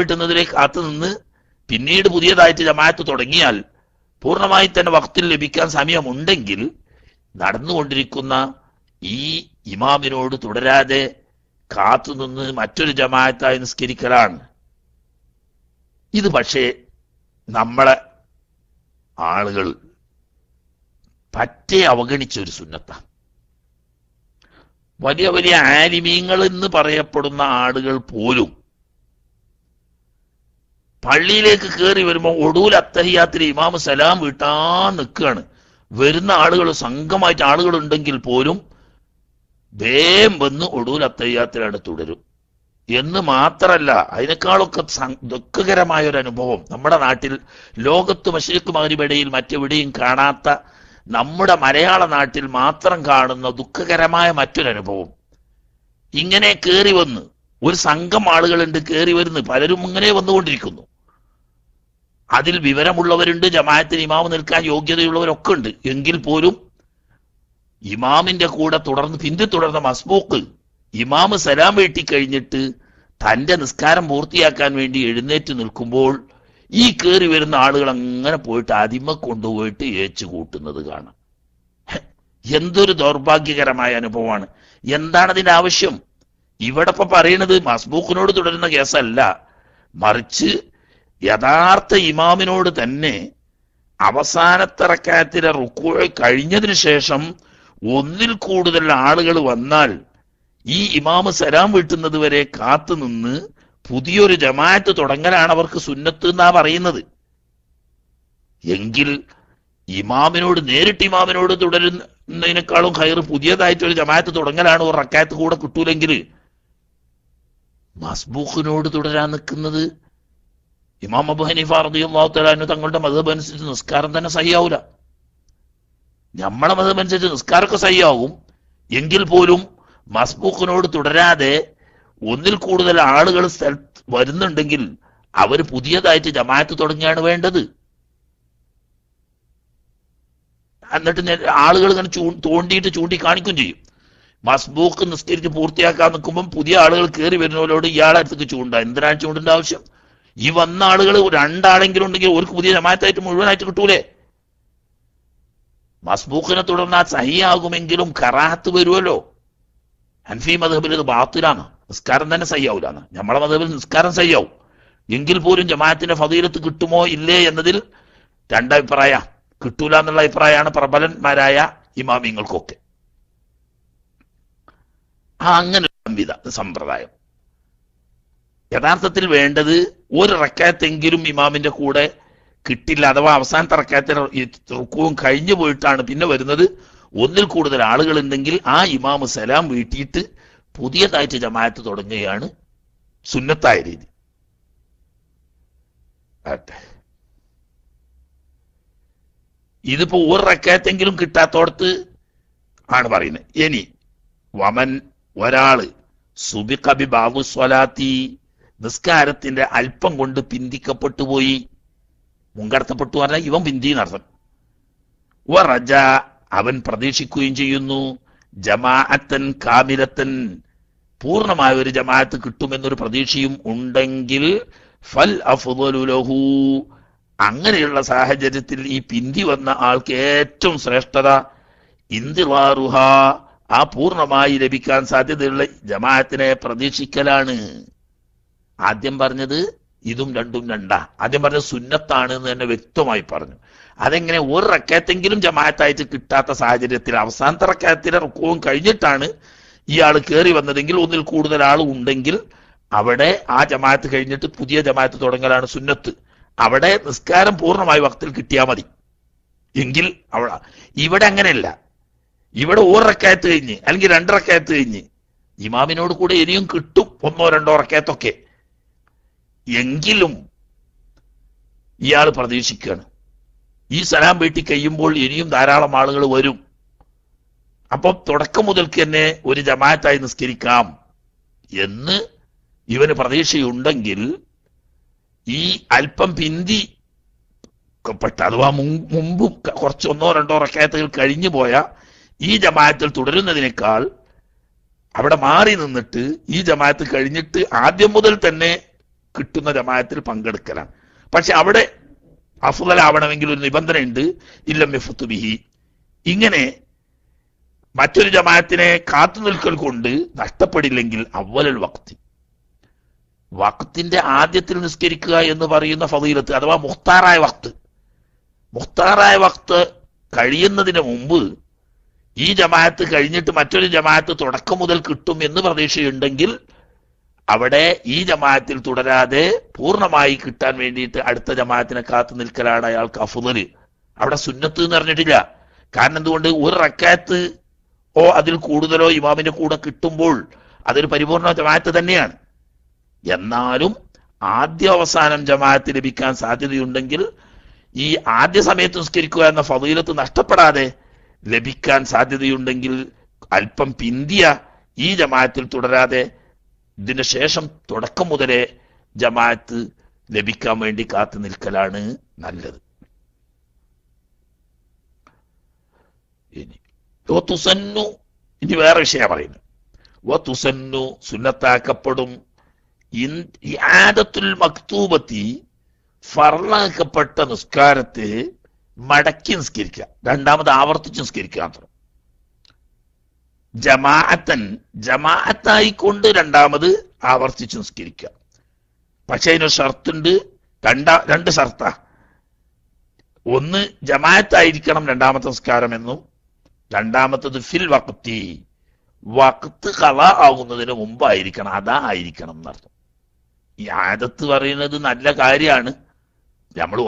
വിട്ടുന്നതിനെ കാത്തുനിന്ന് പിന്നീട് പുതിയതായിട്ട് ജമാഅത്ത് തുടങ്ങിയാൽ പൂർണ്ണമായി തന്നെ വക്തിൽ ലഭിക്കാൻ സമയമുണ്ടെങ്കിൽ നടന്നുകൊണ്ടിരിക്കുന്ന ഈ ഇമാമിനോട് തുടരാതെ കാത്തുനിന്ന് മറ്റൊരു ജമാഅത്തായി നിസ്കരിക്കലാണ് ഇത് പക്ഷേ നമ്മളെ ആളുകൾ പറ്റേ അവഗണിച്ച ഒരു സുന്നത്താണ് വലിയ വലിയ ആലിമീങ്ങൾ എന്ന് പറയപ്പെടുന്ന ആളുകൾ പോലും പള്ളിയിലേക്ക് കയറി വരുമ്പോൾ ഒടുവിൽ അത്തഹിയാത്തിൽ ഇമാമ് സലാം വീട്ടാൻ നിൽക്കുകയാണ് വരുന്ന ആളുകൾ സംഘമായിട്ട് ആളുകൾ ഉണ്ടെങ്കിൽ പോലും വേം വന്ന് ഒടുവിൽ അത്തഹിയാത്തിലാണ് തുടരും എന്ന് മാത്രമല്ല അതിനേക്കാളൊക്കെ ദുഃഖകരമായ ഒരു അനുഭവം നമ്മുടെ നാട്ടിൽ ലോകത്ത് മഷീക്ക് മകരിബിടയിൽ മറ്റെവിടെയും കാണാത്ത നമ്മുടെ മലയാള നാട്ടിൽ മാത്രം കാണുന്ന ദുഃഖകരമായ മറ്റൊരനുഭവം ഇങ്ങനെ കയറി വന്ന് ഒരു സംഘം ആളുകളുണ്ട് കയറി വരുന്നു പലരും ഇങ്ങനെ വന്നുകൊണ്ടിരിക്കുന്നു അതിൽ വിവരമുള്ളവരുണ്ട് ജമാഅത്തിന് ഇമാവ് നിൽക്കാൻ യോഗ്യതയുള്ളവരൊക്കെ ഉണ്ട് എങ്കിൽ പോലും ഇമാമിന്റെ കൂടെ തുടർന്ന് തുടർന്ന മസ്ബൂക്ക് ഇമാമ് സലാം വീട്ടിക്കഴിഞ്ഞിട്ട് തന്റെ നിസ്കാരം പൂർത്തിയാക്കാൻ വേണ്ടി എഴുന്നേറ്റ് നിൽക്കുമ്പോൾ ഈ കയറി വരുന്ന ആളുകൾ അങ്ങനെ പോയിട്ട് അതിമ കൊണ്ടുപോയിട്ട് ഏച്ചു കൂട്ടുന്നത് കാണാം എന്തൊരു ദൗർഭാഗ്യകരമായ അനുഭവമാണ് എന്താണ് അതിന്റെ ആവശ്യം ഇവിടെ ഇപ്പൊ പറയണത് മസ്ബൂക്കിനോട് തുടരുന്ന കേസല്ല മറിച്ച് യഥാർത്ഥ ഇമാമിനോട് തന്നെ അവസാനത്തെ റുക്കു കഴിഞ്ഞതിന് ശേഷം ഒന്നിൽ കൂടുതൽ ആളുകൾ വന്നാൽ ഈ ഇമാമ് സലാം വീട്ടുന്നത് വരെ കാത്തുനിന്ന് പുതിയൊരു ജമാഅത്ത് തുടങ്ങലാണ് അവർക്ക് സുന്നത്ത് എന്നാ പറയുന്നത് എങ്കിൽ ഇമാമിനോട് നേരിട്ട് ഇമാമിനോട് തുടരുന്നതിനേക്കാളും ഹയർ പുതിയതായിട്ടൊരു ജമാഅത്ത് തുടങ്ങലാണ് ഒരു റക്കാത്ത് കൂടെ കിട്ടൂലെങ്കിൽ മസ്ബൂഖിനോട് തുടരാൻ നിൽക്കുന്നത് ഇമാം അബു ഹനീഫ റതി തലാനു തങ്ങളുടെ മതബ് അനുസരിച്ച് നിസ്കാരം തന്നെ സഹിയാവൂല നമ്മളെ മതബ് അനുസരിച്ച് നിസ്കാരമൊക്കെ സഹിയാവും എങ്കിൽ പോലും മസ്ബൂഖിനോട് തുടരാതെ ഒന്നിൽ കൂടുതൽ ആളുകൾ വരുന്നുണ്ടെങ്കിൽ അവർ പുതിയതായിട്ട് ജമാഅത്ത് തുടങ്ങിയാണ് വേണ്ടത് എന്നിട്ട് ആളുകൾ ഇങ്ങനെ ചൂ തോണ്ടിയിട്ട് ചൂണ്ടിക്കാണിക്കും ചെയ്യും മസ്ബൂക്ക് നിസ്കരിച്ച് പൂർത്തിയാക്കാൻ നിൽക്കുമ്പം പുതിയ ആളുകൾ കയറി വരുന്നവരോട് ഇയാളെ അടുത്തേക്ക് ചൂണ്ട എന്തിനാണ് ചൂണ്ടിൻ്റെ ആവശ്യം ഈ വന്ന ആളുകൾ രണ്ടാളെങ്കിലും ഉണ്ടെങ്കിൽ ഒരു പുതിയ ജമാഅത്തായിട്ട് മുഴുവനായിട്ട് കിട്ടൂലേ മസ്ബൂഖിനെ തുടർന്ന് സഹിയാകുമെങ്കിലും കറാഹത്ത് വരുമല്ലോ ഹൻഫി മധബിൽ ഇത് ബാത്തിലാണ് നിസ്കാരം തന്നെ സഹിയാവൂലാണ് നമ്മളെ മധബിൽ നിസ്കാരം സഹിയാവും എങ്കിൽ പോലും ജമാഅത്തിന്റെ ഫതീലത്ത് കിട്ടുമോ ഇല്ലേ എന്നതിൽ രണ്ടഭിപ്രായ കിട്ടൂല എന്നുള്ള അഭിപ്രായമാണ് പ്രബലന്മാരായ ഇമാമിങ്ങൾക്കൊക്കെ ആ അങ്ങനെ സമ്പ്രദായം യഥാർത്ഥത്തിൽ വേണ്ടത് ഒരു റക്കാത്തെങ്കിലും ഇമാമിന്റെ കൂടെ കിട്ടില്ല അഥവാ അവസാനത്തെ റക്കാത്തിന് റുക്കുവും കഴിഞ്ഞു പോയിട്ടാണ് പിന്നെ വരുന്നത് ഒന്നിൽ കൂടുതൽ ആളുകൾ ഉണ്ടെങ്കിൽ ആ ഇമാമ് സലാം വീട്ടിയിട്ട് പുതിയതായിട്ട് ജമാഅത്ത് തുടങ്ങുകയാണ് സുന്നത്തായ രീതി ഇതിപ്പോ ഒരു റക്കാത്തെങ്കിലും കിട്ടാത്തോടത്ത് ആണ് പറയുന്നത് ഇനി വമൻ ഒരാള് സുബിഖബി ബാബു സ്വലാത്തി നിസ്കാരത്തിന്റെ അല്പം കൊണ്ട് പിന്തിക്കപ്പെട്ടു പോയി മുങ്കടത്തപ്പെട്ടു പറഞ്ഞാൽ ഇവൻ നടത്തും വ റജ അവൻ പ്രതീക്ഷിക്കുകയും ചെയ്യുന്നു ജമാഅത്തൻ കാമിലത്തൻ പൂർണ്ണമായ ഒരു ജമാഅത്ത് കിട്ടുമെന്നൊരു പ്രതീക്ഷയും ഉണ്ടെങ്കിൽ ഫൽ അഫുദലുലഹു അങ്ങനെയുള്ള സാഹചര്യത്തിൽ ഈ പിന്തി വന്ന ആൾക്ക് ഏറ്റവും ശ്രേഷ്ഠത ഇന്ദിവാറുഹ ആ പൂർണ്ണമായി ലഭിക്കാൻ സാധ്യതയുള്ള ജമാഅത്തിനെ പ്രതീക്ഷിക്കലാണ് ആദ്യം പറഞ്ഞത് ഇതും രണ്ടും രണ്ടാ ആദ്യം പറഞ്ഞത് സുന്നത്താണ് എന്ന് തന്നെ വ്യക്തമായി പറഞ്ഞു അതെങ്ങനെ ഒരു റക്കയത്തെങ്കിലും ജമാഅത്തായിട്ട് കിട്ടാത്ത സാഹചര്യത്തിൽ അവസാനത്തെ റക്കയത്തിലെ റുക്കവും കഴിഞ്ഞിട്ടാണ് ഇയാൾ കയറി വന്നതെങ്കിൽ ഒന്നിൽ കൂടുതൽ ആൾ ഉണ്ടെങ്കിൽ അവിടെ ആ ജമാഅത്ത് കഴിഞ്ഞിട്ട് പുതിയ ജമാഅത്ത് തുടങ്ങലാണ് സുന്നത്ത് അവിടെ നിസ്കാരം പൂർണ്ണമായി വക്തിൽ കിട്ടിയാൽ മതി എങ്കിൽ അവ ഇവിടെ അങ്ങനെയല്ല ഇവിടെ ഒരക്കായത്ത് കഴിഞ്ഞ് അല്ലെങ്കിൽ രണ്ടിറക്കായത്ത് കഴിഞ്ഞ് ഇമാമിനോട് കൂടെ ഇനിയും കിട്ടും ഒന്നോ രണ്ടോ ഇറക്കായത്തൊക്കെ എങ്കിലും ഇയാൾ പ്രതീക്ഷിക്കുകയാണ് ഈ സലാം വീട്ടിൽ കഴിയുമ്പോൾ ഇനിയും ധാരാളം ആളുകൾ വരും അപ്പം തുടക്കം മുതൽക്ക് തന്നെ ഒരു ജമാഅത്തായി നിസ്കരിക്കാം എന്ന് ഇവന് പ്രതീക്ഷയുണ്ടെങ്കിൽ ഈ അല്പം പിന്തി പെട്ട അഥവാ മുമ്പ് കുറച്ച് ഒന്നോ രണ്ടോ റക്കയത്തുകൾ കഴിഞ്ഞു പോയ ഈ ജമാഅത്തിൽ തുടരുന്നതിനേക്കാൾ അവിടെ മാറി നിന്നിട്ട് ഈ ജമാഅത്ത് കഴിഞ്ഞിട്ട് ആദ്യം മുതൽ തന്നെ കിട്ടുന്ന ജമായത്തിൽ പങ്കെടുക്കലാണ് പക്ഷെ അവിടെ അഫുദലാവണമെങ്കിൽ ഒരു നിബന്ധനയുണ്ട് ഇല്ലം എഫുത്ത് ബിഹി ഇങ്ങനെ മറ്റൊരു ജമാഅത്തിനെ കാത്തു നിൽക്കൽ കൊണ്ട് നഷ്ടപ്പെടില്ലെങ്കിൽ അവലൽ വക്തി വക്തിന്റെ ആദ്യത്തിൽ നിസ്കരിക്കുക എന്ന് പറയുന്ന ഫതീലത്ത് അഥവാ മുഖ്താറായ വക്ത് മുഖ്താറായ വക്ത് കഴിയുന്നതിന് മുമ്പ് ഈ ജമാഅത്ത് കഴിഞ്ഞിട്ട് മറ്റൊരു ജമാഅത്ത് തുടക്കം മുതൽ കിട്ടും എന്ന് പ്രതീക്ഷയുണ്ടെങ്കിൽ അവിടെ ഈ ജമാഅത്തിൽ തുടരാതെ പൂർണ്ണമായി കിട്ടാൻ വേണ്ടിയിട്ട് അടുത്ത ജമാഅത്തിനെ കാത്തു നിൽക്കലാണ് അയാൾക്ക് അഫുദൽ അവിടെ സുന്നത്ത് എന്ന് പറഞ്ഞിട്ടില്ല കാരണം എന്തുകൊണ്ട് ഒരു റക്കാത്ത് ഓ അതിൽ കൂടുതലോ ഇമാമിന്റെ കൂടെ കിട്ടുമ്പോൾ അതൊരു പരിപൂർണ ജമാഅത്ത് തന്നെയാണ് എന്നാലും ആദ്യ അവസാനം ജമാഅത്ത് ലഭിക്കാൻ സാധ്യതയുണ്ടെങ്കിൽ ഈ ആദ്യ സമയത്ത് നിസ്കരിക്കുക എന്ന ഫതീലത്ത് നഷ്ടപ്പെടാതെ ലഭിക്കാൻ സാധ്യതയുണ്ടെങ്കിൽ അല്പം പിന്തിയ ഈ ജമാഅത്തിൽ തുടരാതെ ഇതിന്റെ ശേഷം തുടക്കം മുതലേ ജമാഅത്ത് ലഭിക്കാൻ വേണ്ടി കാത്തു നിൽക്കലാണ് നല്ലത് ഇനി തുസന്നു ഇനി വേറെ വിഷയം പറയുന്നു തുസന്നു സുന്നത്താക്കപ്പെടും ആദത്തുൽ മക്തൂബത്തി നിസ്കാരത്തെ മടക്കി നിസ്കരിക്കുക രണ്ടാമത് ആവർത്തിച്ച് നിസ്കരിക്കുക ജമാഅത്തൻ ജമാഅത്തായിക്കൊണ്ട് രണ്ടാമത് ആവർത്തിച്ച് നിസ്കരിക്കുക പക്ഷെ അതിനൊരു ഷർത്തുണ്ട് രണ്ട രണ്ട് ഷർത്ത ഒന്ന് ജമാഅത്തായിരിക്കണം രണ്ടാമത്തെ നിസ്കാരം എന്നും രണ്ടാമത്തത് ഫിൽ വക്തി വക്ത് കള ആകുന്നതിന് മുമ്പായിരിക്കണം അതാ ആയിരിക്കണം എന്നർത്ഥം ഈ ആദത്ത് പറയുന്നത് നല്ല കാര്യമാണ് നമ്മൾ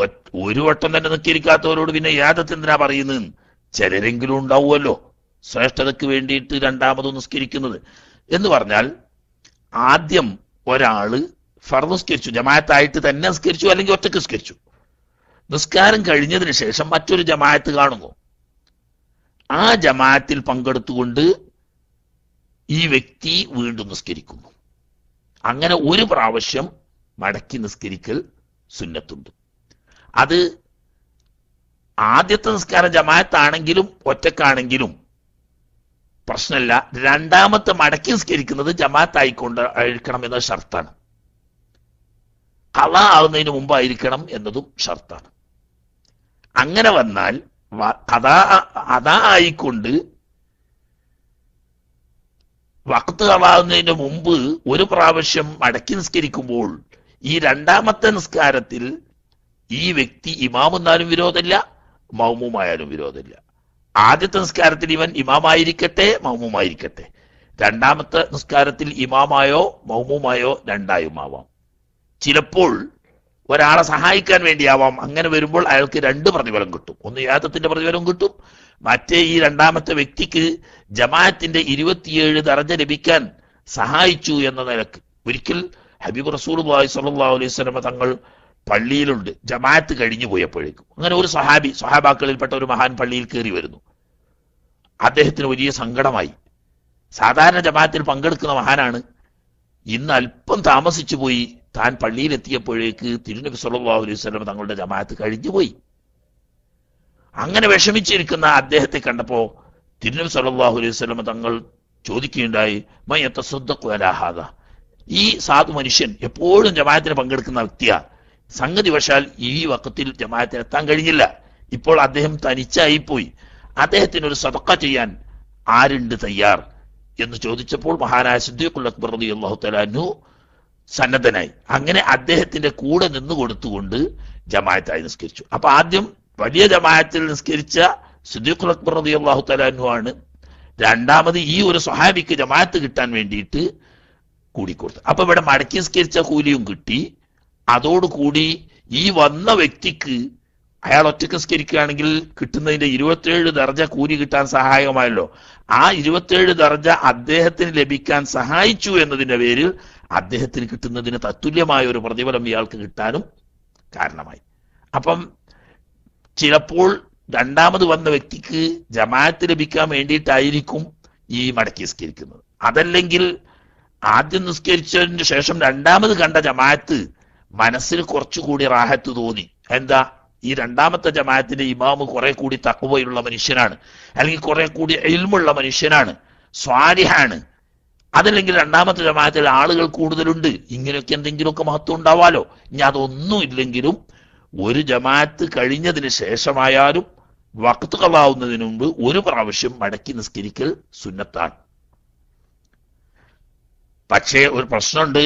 ഒരു വട്ടം തന്നെ നിൽക്കിരിക്കാത്തവരോട് പിന്നെ യാദത്ത് എന്തിനാ പറയുന്നത് ചിലരെങ്കിലും ഉണ്ടാവുമല്ലോ ശ്രേഷ്ഠതയ്ക്ക് വേണ്ടിയിട്ട് രണ്ടാമത് നിസ്കരിക്കുന്നത് എന്ന് പറഞ്ഞാൽ ആദ്യം ഒരാള് ഫർ നിസ്കരിച്ചു ജമായത്തായിട്ട് തന്നെ നിസ്കരിച്ചു അല്ലെങ്കിൽ ഒറ്റയ്ക്ക് നിസ്കരിച്ചു നിസ്കാരം കഴിഞ്ഞതിന് ശേഷം മറ്റൊരു ജമായത്ത് കാണുന്നു ആ ജമായത്തിൽ പങ്കെടുത്തുകൊണ്ട് ഈ വ്യക്തി വീണ്ടും നിസ്കരിക്കുന്നു അങ്ങനെ ഒരു പ്രാവശ്യം മടക്കി നിസ്കരിക്കൽ സുന്നത്തുണ്ട് അത് ആദ്യത്തെ നിസ്കാരം ജമായത്താണെങ്കിലും ഒറ്റക്കാണെങ്കിലും പ്രശ്നമില്ല രണ്ടാമത്തെ മടക്കി നിസ്കരിക്കുന്നത് ജമാഅത്ത് ആയിക്കൊണ്ട് ആയിരിക്കണം എന്ന ഷർത്താണ് കള ആവുന്നതിന് മുമ്പായിരിക്കണം എന്നതും ഷർത്താണ് അങ്ങനെ വന്നാൽ അതാ അതാ ആയിക്കൊണ്ട് വക്ത് കളാവുന്നതിന് മുമ്പ് ഒരു പ്രാവശ്യം മടക്കി നിസ്കരിക്കുമ്പോൾ ഈ രണ്ടാമത്തെ നിസ്കാരത്തിൽ ഈ വ്യക്തി ഇമാമെന്നാലും വിരോധമില്ല മൗമുമായാലും വിരോധമില്ല ആദ്യത്തെ നിസ്കാരത്തിൽ ഇവൻ ഇമാമായിരിക്കട്ടെ മൗമുമായിരിക്കട്ടെ രണ്ടാമത്തെ നിസ്കാരത്തിൽ ഇമാമായോ മൗമുമായോ രണ്ടായുമാവാം ചിലപ്പോൾ ഒരാളെ സഹായിക്കാൻ വേണ്ടിയാവാം അങ്ങനെ വരുമ്പോൾ അയാൾക്ക് രണ്ട് പ്രതിഫലം കിട്ടും ഒന്ന് യാദത്തിന്റെ പ്രതിഫലം കിട്ടും മറ്റേ ഈ രണ്ടാമത്തെ വ്യക്തിക്ക് ജമാഅത്തിന്റെ ഇരുപത്തിയേഴ് ദർജ ലഭിക്കാൻ സഹായിച്ചു എന്ന നിലക്ക് ഒരിക്കൽ ഹബീബ് റസൂൽ അലൈഹി സ്വല്ലാ അലൈഹി സ്വലമ തങ്ങൾ പള്ളിയിലുണ്ട് ജമാഅത്ത് കഴിഞ്ഞു പോയപ്പോഴേക്കും അങ്ങനെ ഒരു സഹാബി സഹാബാക്കളിൽപ്പെട്ട ഒരു മഹാൻ പള്ളിയിൽ കയറി വരുന്നു അദ്ദേഹത്തിന് വലിയ സങ്കടമായി സാധാരണ ജമാഅത്തിൽ പങ്കെടുക്കുന്ന മഹാനാണ് ഇന്ന് അല്പം താമസിച്ചു പോയി താൻ പള്ളിയിലെത്തിയപ്പോഴേക്ക് തിരുനബി സല്ലാ അലൈഹി സ്വലം തങ്ങളുടെ ജമാഅത്ത് കഴിഞ്ഞുപോയി അങ്ങനെ വിഷമിച്ചിരിക്കുന്ന അദ്ദേഹത്തെ കണ്ടപ്പോൾ തിരുനബി സല്ലാഹു അലൈഹി സ്വലം തങ്ങൾ ചോദിക്കുകയുണ്ടായി മയ്യത്ത ശ്രദ്ധ ഈ സാധു മനുഷ്യൻ എപ്പോഴും ജമാഅത്തിന് പങ്കെടുക്കുന്ന വ്യക്തിയാണ് സംഗതി വശാൽ ഈ വക്കത്തിൽ ജമാഅത്തിനെത്താൻ കഴിഞ്ഞില്ല ഇപ്പോൾ അദ്ദേഹം പോയി അദ്ദേഹത്തിന് ഒരു സതക്ക ചെയ്യാൻ ആരുണ്ട് തയ്യാർ എന്ന് ചോദിച്ചപ്പോൾ മഹാനായ സിദ്ദീഖുൽ അക്ബർ അലി അള്ളാഹു സന്നദ്ധനായി അങ്ങനെ അദ്ദേഹത്തിന്റെ കൂടെ നിന്ന് കൊടുത്തുകൊണ്ട് ജമായത്തായി നിസ്കരിച്ചു അപ്പൊ ആദ്യം വലിയ ജമായത്തിൽ നിസ്കരിച്ച സിദ്ദീഖുൽ അക്ബർ അലി അള്ളാഹു തലാനു ആണ് രണ്ടാമത് ഈ ഒരു സ്വഹാബിക്ക് ജമായത്ത് കിട്ടാൻ വേണ്ടിയിട്ട് കൂടിക്കൊടുത്തു അപ്പൊ ഇവിടെ മടക്കി നിസ്കരിച്ച കൂലിയും കിട്ടി അതോടുകൂടി ഈ വന്ന വ്യക്തിക്ക് അയാൾ ഒറ്റക്കസ്കരിക്കുകയാണെങ്കിൽ കിട്ടുന്നതിന്റെ ഇരുപത്തിയേഴ് ദർജ കൂലി കിട്ടാൻ സഹായകമായല്ലോ ആ ഇരുപത്തിയേഴ് ദർജ അദ്ദേഹത്തിന് ലഭിക്കാൻ സഹായിച്ചു എന്നതിന്റെ പേരിൽ അദ്ദേഹത്തിന് കിട്ടുന്നതിന് തത്തുല്യമായ ഒരു പ്രതിഫലം ഇയാൾക്ക് കിട്ടാനും കാരണമായി അപ്പം ചിലപ്പോൾ രണ്ടാമത് വന്ന വ്യക്തിക്ക് ജമാഅത്ത് ലഭിക്കാൻ വേണ്ടിയിട്ടായിരിക്കും ഈ മടക്കി നിസ്കരിക്കുന്നത് അതല്ലെങ്കിൽ ആദ്യം നിസ്കരിച്ചതിന് ശേഷം രണ്ടാമത് കണ്ട ജമാഅത്ത് മനസ്സിന് കുറച്ചുകൂടി റാഹത്ത് തോന്നി എന്താ ഈ രണ്ടാമത്തെ ജമാഅത്തിന്റെ ഇമാമ് കുറെ കൂടി തക്കുവയുള്ള മനുഷ്യനാണ് അല്ലെങ്കിൽ കുറെ കൂടി എൽമുള്ള മനുഷ്യനാണ് സ്വാരിഹാണ് അതല്ലെങ്കിൽ രണ്ടാമത്തെ ജമാഅത്തിൽ ആളുകൾ കൂടുതലുണ്ട് ഇങ്ങനെയൊക്കെ എന്തെങ്കിലുമൊക്കെ മഹത്വം ഉണ്ടാവാലോ ഇനി അതൊന്നും ഇല്ലെങ്കിലും ഒരു ജമാഅത്ത് കഴിഞ്ഞതിന് ശേഷമായാലും വക്ത് മുമ്പ് ഒരു പ്രാവശ്യം മടക്കി നിസ്കരിക്കൽ സുന്നത്താണ് പക്ഷേ ഒരു പ്രശ്നമുണ്ട്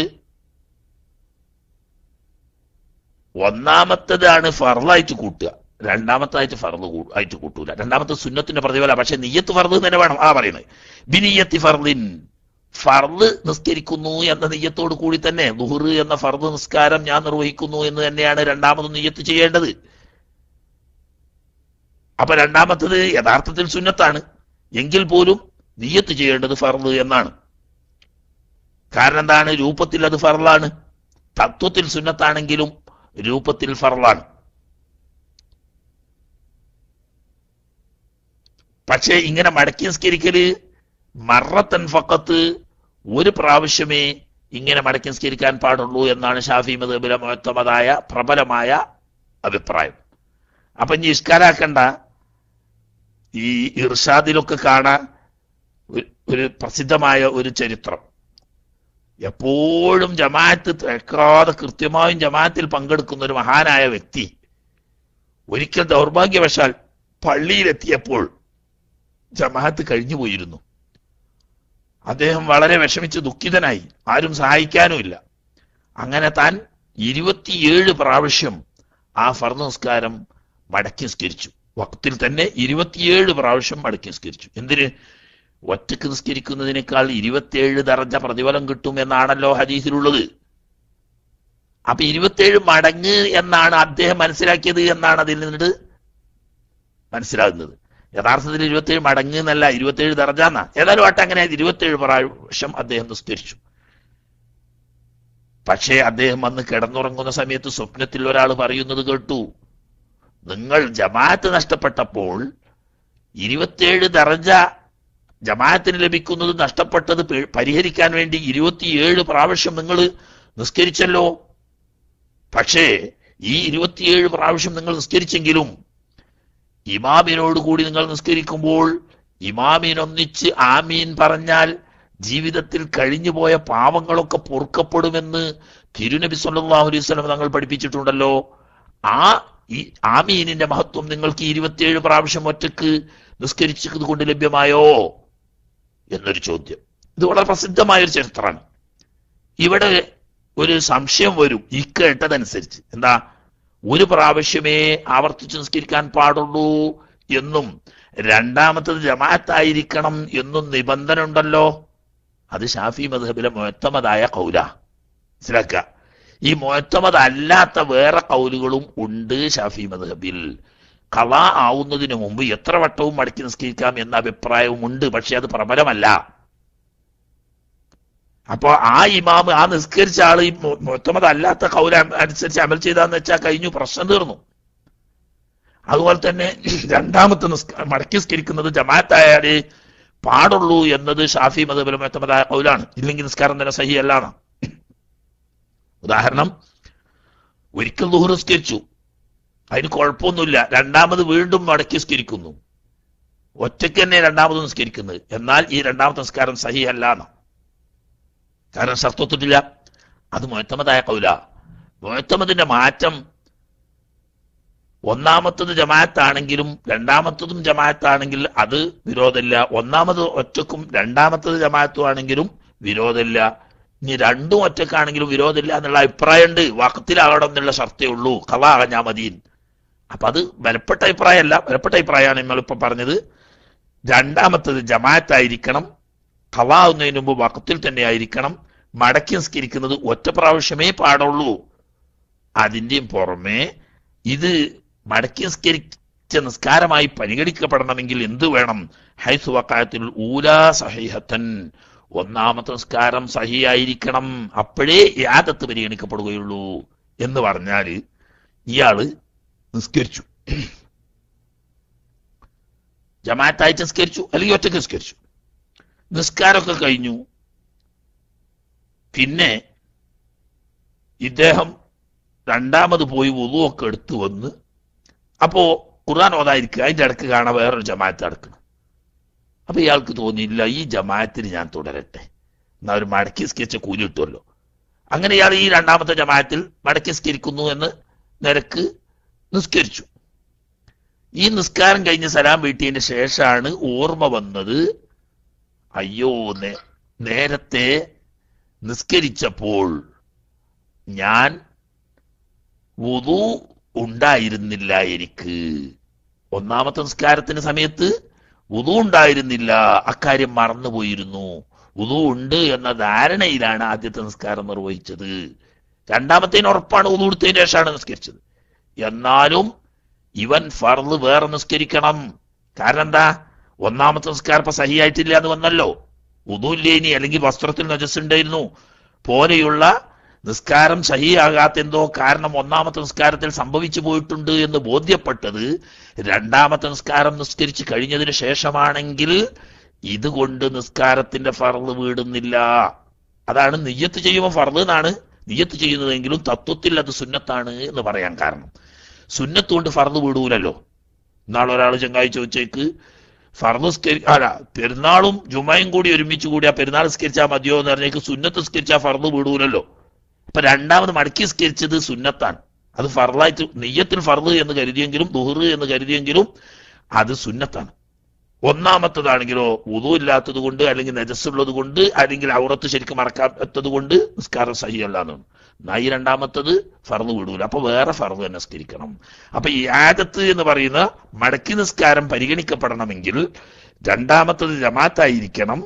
ഒന്നാമത്തതാണ് ഫറലായിട്ട് കൂട്ടുക രണ്ടാമത്തായിട്ട് ഫറൽ ആയിട്ട് കൂട്ടൂല രണ്ടാമത്തെ സുന്നത്തിന്റെ പ്രതിഫല പക്ഷെ നെയ്യത്ത് ഫറന്ന് തന്നെ വേണം ആ പറയുന്നത് ബിനിയത്തി ഫർലിൻ ഫർദ് നിസ്കരിക്കുന്നു എന്ന നെയ്യത്തോട് കൂടി തന്നെ ദുഹുർ എന്ന ഫർദ് നിസ്കാരം ഞാൻ നിർവഹിക്കുന്നു എന്ന് തന്നെയാണ് രണ്ടാമത് നെയ്യത്ത് ചെയ്യേണ്ടത് അപ്പൊ രണ്ടാമത്തത് യഥാർത്ഥത്തിൽ സുന്നത്താണ് എങ്കിൽ പോലും നീയത്ത് ചെയ്യേണ്ടത് ഫർദ് എന്നാണ് കാരണം എന്താണ് രൂപത്തിൽ അത് ഫർലാണ് തത്വത്തിൽ സുന്നത്താണെങ്കിലും രൂപത്തിൽ ഫർളാണ് പക്ഷേ ഇങ്ങനെ മടക്കി നിസ്കരിക്കല് മറത്തൻ ഫക്കത്ത് ഒരു പ്രാവശ്യമേ ഇങ്ങനെ മടക്കി നിസ്കരിക്കാൻ പാടുള്ളൂ എന്നാണ് ഷാഫി മതബിലെ മഹത്വമതായ പ്രബലമായ അഭിപ്രായം അപ്പൊ ഇനി ഇഷ്കാരാക്കണ്ട ഈ ഇർഷാദിലൊക്കെ കാണാൻ ഒരു പ്രസിദ്ധമായ ഒരു ചരിത്രം എപ്പോഴും ജമാഅത്ത് തിരക്കാതെ കൃത്യമായും ജമാഅത്തിൽ പങ്കെടുക്കുന്ന ഒരു മഹാനായ വ്യക്തി ഒരിക്കൽ ദൗർഭാഗ്യവശാൽ പള്ളിയിലെത്തിയപ്പോൾ ജമാഅത്ത് കഴിഞ്ഞു പോയിരുന്നു അദ്ദേഹം വളരെ വിഷമിച്ച് ദുഃഖിതനായി ആരും സഹായിക്കാനുമില്ല അങ്ങനെ താൻ ഇരുപത്തിയേഴ് പ്രാവശ്യം ആ ഫർദ് നിസ്കാരം മടക്കി സ്കരിച്ചു വക്തിൽ തന്നെ ഇരുപത്തിയേഴ് പ്രാവശ്യം മടക്കി സ്കരിച്ചു എന്തിന് ഒറ്റക്ക് നിസ്കരിക്കുന്നതിനേക്കാൾ ഇരുപത്തിയേഴ് ദർജ പ്രതിഫലം കിട്ടും എന്നാണല്ലോ ഹദീസിലുള്ളത് അപ്പൊ ഇരുപത്തിയേഴ് മടങ്ങ് എന്നാണ് അദ്ദേഹം മനസ്സിലാക്കിയത് എന്നാണ് അതിൽ നിന്നിട്ട് മനസ്സിലാകുന്നത് യഥാർത്ഥത്തിൽ ഇരുപത്തിയേഴ് മടങ്ങ് എന്നല്ല ഇരുപത്തിയേഴ് ദർജാന്ന ഏതായാലും ആട്ടെ അങ്ങനെ ഇരുപത്തിയേഴ് പ്രാവശ്യം അദ്ദേഹം നിസ്കരിച്ചു പക്ഷേ അദ്ദേഹം അന്ന് കിടന്നുറങ്ങുന്ന സമയത്ത് സ്വപ്നത്തിൽ ഒരാൾ പറയുന്നത് കേട്ടു നിങ്ങൾ ജമാഅത്ത് നഷ്ടപ്പെട്ടപ്പോൾ ഇരുപത്തിയേഴ് ദർജ ജമാഅത്തിന് ലഭിക്കുന്നത് നഷ്ടപ്പെട്ടത് പരിഹരിക്കാൻ വേണ്ടി ഇരുപത്തിയേഴ് പ്രാവശ്യം നിങ്ങൾ നിസ്കരിച്ചല്ലോ പക്ഷേ ഈ ഇരുപത്തിയേഴ് പ്രാവശ്യം നിങ്ങൾ നിസ്കരിച്ചെങ്കിലും ഇമാമിനോട് കൂടി നിങ്ങൾ നിസ്കരിക്കുമ്പോൾ ഇമാമിനൊന്നിച്ച് ആമീൻ പറഞ്ഞാൽ ജീവിതത്തിൽ കഴിഞ്ഞുപോയ പാവങ്ങളൊക്കെ പൊറുക്കപ്പെടുമെന്ന് തിരുനബി സല്ലാഹു അലൈഹി തങ്ങൾ പഠിപ്പിച്ചിട്ടുണ്ടല്ലോ ആ ഈ ആമീനിന്റെ മഹത്വം നിങ്ങൾക്ക് ഇരുപത്തിയേഴ് പ്രാവശ്യം ഒറ്റക്ക് നിസ്കരിച്ചത് കൊണ്ട് ലഭ്യമായോ എന്നൊരു ചോദ്യം ഇത് വളരെ പ്രസിദ്ധമായ ഒരു ചരിത്രമാണ് ഇവിടെ ഒരു സംശയം വരും ഈ കേട്ടതനുസരിച്ച് എന്താ ഒരു പ്രാവശ്യമേ ആവർത്തിച്ച് നിസ്കരിക്കാൻ പാടുള്ളൂ എന്നും രണ്ടാമത്തത് ജമാഅത്തായിരിക്കണം എന്നും നിബന്ധന ഉണ്ടല്ലോ അത് ഷാഫി മധബിലെ മൊത്തമതായ കൗല മനസ്സിലാക്കുക ഈ മൊത്തമതല്ലാത്ത വേറെ കൗലുകളും ഉണ്ട് ഷാഫി മധബിൽ കലാ ആവുന്നതിന് മുമ്പ് എത്ര വട്ടവും മടക്കി നിസ്കരിക്കാം എന്ന അഭിപ്രായവുമുണ്ട് പക്ഷേ അത് പ്രബലമല്ല അപ്പോൾ ആ ഇമാമ് ആ നിസ്കരിച്ച ആൾ ഈ മുത്തമതല്ലാത്ത കൗല അനുസരിച്ച് അമൽ ചെയ്താന്ന് വെച്ചാൽ കഴിഞ്ഞു പ്രശ്നം തീർന്നു അതുപോലെ തന്നെ രണ്ടാമത്തെ നിസ്ക മടക്കി നിസ്കരിക്കുന്നത് ജമാഅത്തായാലേ പാടുള്ളൂ എന്നത് ഷാഫി മതബിലും മൊത്തമതായ കൗലാണ് ഇല്ലെങ്കിൽ നിസ്കാരം തന്നെ സഹിയല്ലാണ് ഉദാഹരണം ഒരിക്കൽ ദുഹു നിസ്കരിച്ചു അതിന് കുഴപ്പമൊന്നുമില്ല രണ്ടാമത് വീണ്ടും മടക്കി സ്കരിക്കുന്നു ഒറ്റയ്ക്ക് തന്നെ രണ്ടാമത് സംസ്കരിക്കുന്നത് എന്നാൽ ഈ രണ്ടാമത്തെ സംസ്കാരം സഹി അല്ലാന്ന് കാരണം ശർത്തത്തിട്ടില്ല അത് മൊഴത്തമതായ കൗല മൊഴത്തമതിന്റെ മാറ്റം ഒന്നാമത്തത് ജമാത്താണെങ്കിലും രണ്ടാമത്തതും ജമാത്താണെങ്കിൽ അത് വിരോധമില്ല ഒന്നാമത് ഒറ്റക്കും രണ്ടാമത്തത് ആണെങ്കിലും വിരോധമില്ല ഇനി രണ്ടും ഒറ്റക്കാണെങ്കിലും വിരോധമില്ല എന്നുള്ള അഭിപ്രായമുണ്ട് വാക്കത്തിലാകണം എന്നുള്ള ഷർത്തേ ഉള്ളൂ കലാ ഞാൻ മതിയും അപ്പൊ അത് വിലപ്പെട്ട അഭിപ്രായമല്ല വിലപ്പെട്ട അഭിപ്രായമാണ് നമ്മളിപ്പോൾ പറഞ്ഞത് രണ്ടാമത്തത് ജമാഅത്തായിരിക്കണം ഹവാവുന്നതിന് മുമ്പ് വക്കത്തിൽ തന്നെ ആയിരിക്കണം മടക്കി നിസ്കരിക്കുന്നത് ഒറ്റ പ്രാവശ്യമേ പാടുള്ളൂ അതിൻ്റെയും പുറമെ ഇത് മടക്കി നിസ്കരിച്ച നിസ്കാരമായി പരിഗണിക്കപ്പെടണമെങ്കിൽ എന്ത് വേണം ഹൈസ് വക്കായത്തിൽ ഊലാ സഹിഹത്തൻ ഒന്നാമത്തെ നിസ്കാരം സഹിയായിരിക്കണം അപ്പോഴേ യാദത്ത് പരിഗണിക്കപ്പെടുകയുള്ളൂ എന്ന് പറഞ്ഞാൽ ഇയാള് നിസ്കരിച്ചു ജമാഅത്തായിട്ട് നിസ്കരിച്ചു അല്ലെങ്കിൽ ഒറ്റയ്ക്ക് നിസ്കരിച്ചു നിസ്കാരമൊക്കെ കഴിഞ്ഞു പിന്നെ ഇദ്ദേഹം രണ്ടാമത് പോയി ഒതുവൊക്കെ എടുത്തു വന്ന് അപ്പോ ഖുർആൻ ഓതായിരിക്കുക അതിന്റെ ഇടക്ക് കാണാൻ വേറൊരു ജമാഅത്ത് അടക്കണം അപ്പൊ ഇയാൾക്ക് തോന്നിയില്ല ഈ ജമാഅത്തിന് ഞാൻ തുടരട്ടെ എന്നാ ഒരു മടക്കി സ്കരിച്ച കൂലി കിട്ടുമല്ലോ അങ്ങനെ ഇയാൾ ഈ രണ്ടാമത്തെ ജമാഅത്തിൽ മടക്കി സ്കരിക്കുന്നു എന്ന് നിരക്ക് നിസ്കരിച്ചു ഈ നിസ്കാരം കഴിഞ്ഞ് സലാം വീട്ടിയതിന് ശേഷമാണ് ഓർമ്മ വന്നത് അയ്യോ നേരത്തെ നിസ്കരിച്ചപ്പോൾ ഞാൻ വുതു ഉണ്ടായിരുന്നില്ല എനിക്ക് ഒന്നാമത്തെ നിസ്കാരത്തിന് സമയത്ത് വുതു ഉണ്ടായിരുന്നില്ല അക്കാര്യം മറന്നുപോയിരുന്നു വുതു ഉണ്ട് എന്ന ധാരണയിലാണ് ആദ്യത്തെ നിസ്കാരം നിർവഹിച്ചത് രണ്ടാമത്തേന് ഉറപ്പാണ് വുതു എടുത്തതിന് ശേഷമാണ് നിസ്കരിച്ചത് എന്നാലും ഇവൻ ഫർദ് വേറെ നിസ്കരിക്കണം കാരണം എന്താ ഒന്നാമത്തെ നിസ്കാരം ഇപ്പൊ സഹിയായിട്ടില്ല എന്ന് വന്നല്ലോ ഉദൂല്ലേനി അല്ലെങ്കിൽ വസ്ത്രത്തിൽ നജസ്സുണ്ടായിരുന്നു പോലെയുള്ള നിസ്കാരം സഹിയാകാത്ത എന്തോ കാരണം ഒന്നാമത്തെ നിസ്കാരത്തിൽ സംഭവിച്ചു പോയിട്ടുണ്ട് എന്ന് ബോധ്യപ്പെട്ടത് രണ്ടാമത്തെ നിസ്കാരം നിസ്കരിച്ച് കഴിഞ്ഞതിന് ശേഷമാണെങ്കിൽ ഇതുകൊണ്ട് നിസ്കാരത്തിന്റെ ഫർദ് വീടുന്നില്ല അതാണ് നെയ്യത്ത് ചെയ്യുമ്പോൾ ഫർദ് എന്നാണ് നിയ്യത്ത് ചെയ്യുന്നതെങ്കിലും തത്വത്തിൽ അത് സുന്നത്താണ് എന്ന് പറയാൻ കാരണം സുന്നത്ത് കൊണ്ട് ഫറന്ന് വിടൂലല്ലോ എന്നാൾ ഒരാൾ ചങ്ങായി ചോദിച്ചേക്ക് ഫറന്ന് സ്കരി അല്ല പെരുന്നാളും ജുമായും കൂടി ഒരുമിച്ച് കൂടി ആ പെരുന്നാൾ സ്കരിച്ചാൽ മതിയോ എന്ന് പറഞ്ഞേക്ക് സുന്നത്ത് സ്കരിച്ചാൽ ഫറന്ന് വിടൂലല്ലോ അപ്പൊ രണ്ടാമത് മടക്കി സ്കരിച്ചത് സുന്നത്താണ് അത് ഫറായിട്ട് നെയ്യത്തിൽ ഫറു എന്ന് കരുതിയെങ്കിലും ദുഹർ എന്ന് കരുതിയെങ്കിലും അത് സുന്നത്താണ് ഒന്നാമത്തതാണെങ്കിലോ ഉതു ഇല്ലാത്തത് കൊണ്ട് അല്ലെങ്കിൽ നെജസ്സുള്ളത് കൊണ്ട് അല്ലെങ്കിൽ ഔറത്ത് ശരിക്കും മറക്കാത്തത് കൊണ്ട് നിസ്കാരം സഹിയല്ലാന്നു എന്നാ ഈ രണ്ടാമത്തത് ഫർദ് വിടൂല അപ്പൊ വേറെ ഫർദ് നമസ്കരിക്കണം അപ്പൊ ഈ ആദത്ത് എന്ന് പറയുന്ന മടക്കി നിസ്കാരം പരിഗണിക്കപ്പെടണമെങ്കിൽ രണ്ടാമത്തത് ജമാത്തായിരിക്കണം